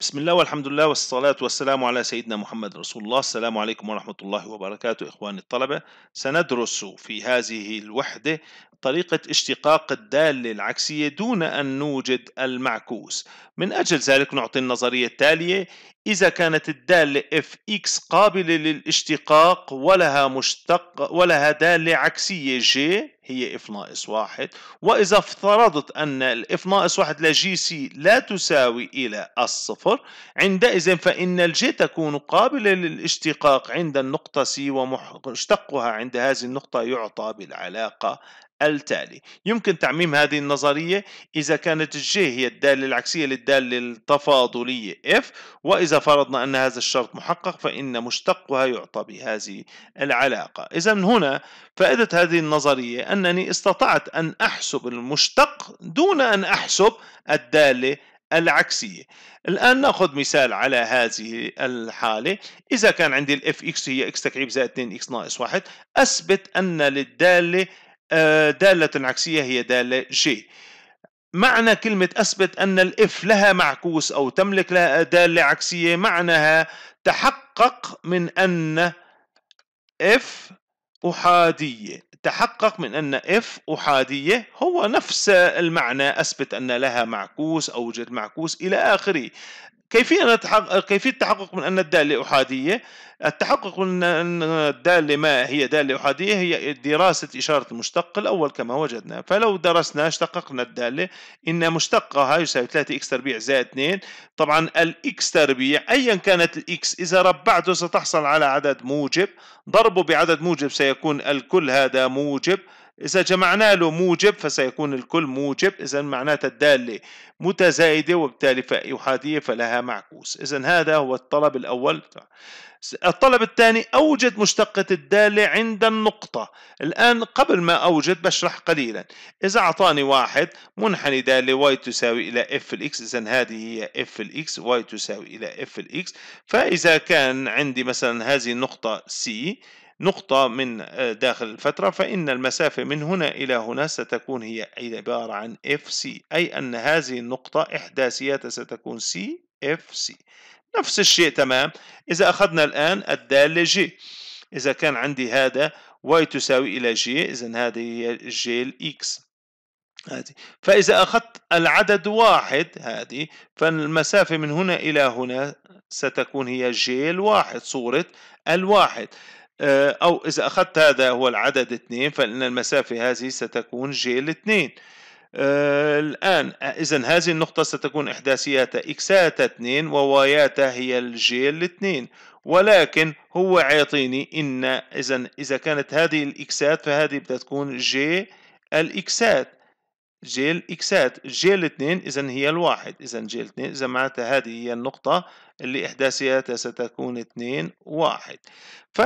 بسم الله والحمد لله والصلاة والسلام على سيدنا محمد رسول الله السلام عليكم ورحمة الله وبركاته إخواني الطلبة سندرس في هذه الوحدة طريقة اشتقاق الدالة العكسية دون أن نوجد المعكوس من أجل ذلك نعطي النظرية التالية إذا كانت الدالة fx قابلة للاشتقاق ولها مشتق ولها دالة عكسية g هي اف ناقص واحد وإذا افترضت أن الاف ناقص واحد لجي سي لا تساوي إلى الصفر عندئذ فإن الجي تكون قابلة للاشتقاق عند النقطة سي ومشتقها عند هذه النقطة يعطى بالعلاقة التالي يمكن تعميم هذه النظرية إذا كانت الجي هي الدالة العكسية للدالة التفاضلية f وإذا فرضنا أن هذا الشرط محقق فإن مشتقها يعطى بهذه العلاقة إذا من هنا فائدة هذه النظرية أنني استطعت أن أحسب المشتق دون أن أحسب الدالة العكسية الآن نأخذ مثال على هذه الحالة إذا كان عندي الـ fx هي x تكعيب زائد 2x ناقص 1 أثبت أن للدالة آه، دالة عكسية هي دالة جي معنى كلمة أثبت أن الإف لها معكوس أو تملك لها دالة عكسية معناها تحقق من أن إف أحادية تحقق من أن إف أحادية هو نفس المعنى أثبت أن لها معكوس أو وجد معكوس إلى آخره كيفية التحقق كيفية التحقق من أن الدالة أحادية؟ التحقق من أن الدالة ما هي دالة أحادية هي دراسة إشارة المشتق الأول كما وجدنا، فلو درسنا اشتققنا الدالة إن مشتقها يساوي 3 إكس تربيع زائد 2، طبعا الإكس تربيع أيا كانت الإكس إذا ربعته ستحصل على عدد موجب، ضربه بعدد موجب سيكون الكل هذا موجب، إذا جمعنا له موجب فسيكون الكل موجب إذا معناتها الدالة متزايدة وبالتالي أحادية فلها معكوس إذا هذا هو الطلب الأول الطلب الثاني أوجد مشتقة الدالة عند النقطة الآن قبل ما أوجد بشرح قليلا إذا أعطاني واحد منحني دالة y تساوي إلى f الإكس إذا هذه هي f الإكس y تساوي إلى f الإكس فإذا كان عندي مثلا هذه النقطة C نقطة من آه، داخل الفترة فإن المسافة من هنا إلى هنا ستكون هي عبارة عن FC أي أن هذه النقطة إحداثياتها ستكون CFC نفس الشيء تمام إذا أخذنا الآن الدالة G إذا كان عندي هذا y تساوي إلى G إذا هذه هي G الإكس هذه فإذا أخذت العدد واحد هذه فالمسافة من هنا إلى هنا ستكون هي جي الواحد صورة الواحد آه، أو إذا أخذت هذا هو العدد 2 فإن المسافة هذه ستكون ج 2 آه، الآن إذا هذه النقطة ستكون إحداثياتها إكساتها 2 وواياتها هي الجي 2 ولكن هو عيطيني إن إذا إذا كانت هذه الإكسات فهذه بدها تكون جي الإكسات جي الإكسات جي 2 إذا هي الواحد إذا جي 2 إذا معناتها هذه هي النقطة اللي إحداثياتها ستكون 2 1 ف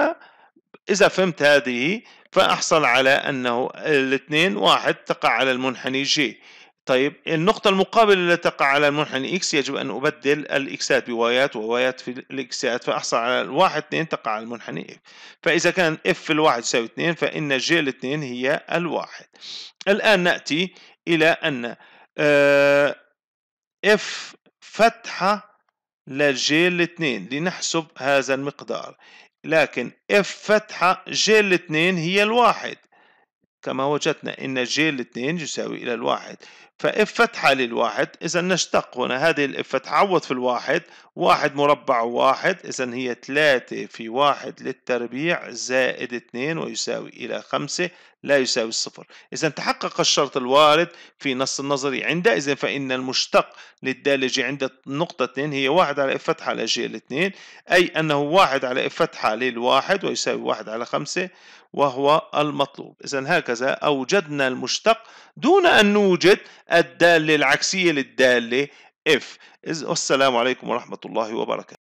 إذا فهمت هذه فأحصل على أنه الاثنين واحد تقع على المنحني جي طيب النقطة المقابلة التي تقع على المنحني اكس يجب أن أبدل الاكسات بوايات ووايات في الاكسات فأحصل على الواحد اثنين تقع على المنحني اف فإذا كان اف في الواحد يساوي اثنين فإن جي الاثنين هي الواحد الآن نأتي إلى أن اف آه، فتحة لجي الاثنين لنحسب هذا المقدار لكن اف فتحة ج الاثنين هي الواحد كما وجدنا إن جي الاثنين يساوي إلى الواحد فإف فتحة للواحد إذا نشتق هنا هذه الإف فتحه عوض في الواحد واحد مربع واحد إذا هي ثلاثة في واحد للتربيع زائد اثنين ويساوي إلى خمسة لا يساوي الصفر إذا تحقق الشرط الوارد في نص النظري عندئذ فإن المشتق للدالة جي عند النقطة 2 هي واحد على إف فتحة لجي الاثنين أي أنه واحد على إف فتحة للواحد ويساوي واحد على خمسة وهو المطلوب إذا هكذا وهكذا أوجدنا المشتق دون أن نوجد الدالة العكسية للدالة F والسلام عليكم ورحمة الله وبركاته